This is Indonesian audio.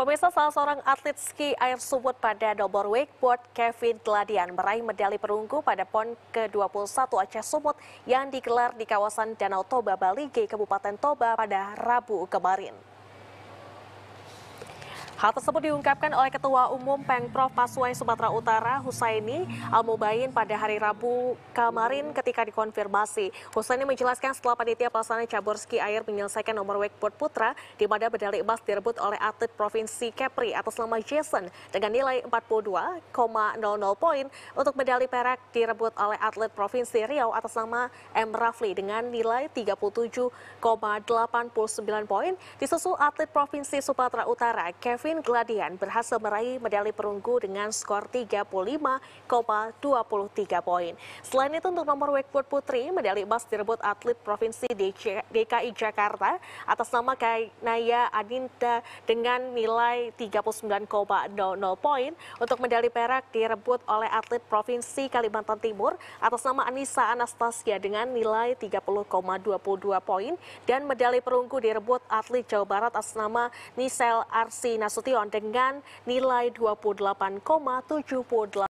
Pemirsa salah seorang atlet ski air sumut pada double wakeboard Kevin Gladian meraih medali perunggu pada PON ke-21 Aceh Sumut yang digelar di kawasan Danau Toba, Bali Balige, Kabupaten Toba pada Rabu kemarin. Hal tersebut diungkapkan oleh Ketua Umum Pengprov Pasuai Sumatera Utara Husaini Al Mubayin pada hari Rabu kemarin ketika dikonfirmasi. Husaini menjelaskan setelah panitia pelaksana cabur ski air menyelesaikan nomor wakeboard putra di mana medali emas direbut oleh atlet Provinsi Kepri atas nama Jason dengan nilai 42,00 poin untuk medali perak direbut oleh atlet Provinsi Riau atas nama M. Rafli dengan nilai 37,89 poin disusul atlet Provinsi Sumatera Utara Kevin Kevin Gladian berhasil meraih medali perunggu dengan skor 35,23 poin. Selain itu untuk nomor wakeboard putri, medali emas direbut atlet Provinsi DKI Jakarta atas nama Kainaya Adinda dengan nilai 39,00 poin. Untuk medali perak direbut oleh atlet Provinsi Kalimantan Timur atas nama Anissa Anastasia dengan nilai 30,22 poin dan medali perunggu direbut atlet Jawa Barat atas nama Nisel Arsi Nasution. Nasution dengan nilai 28,78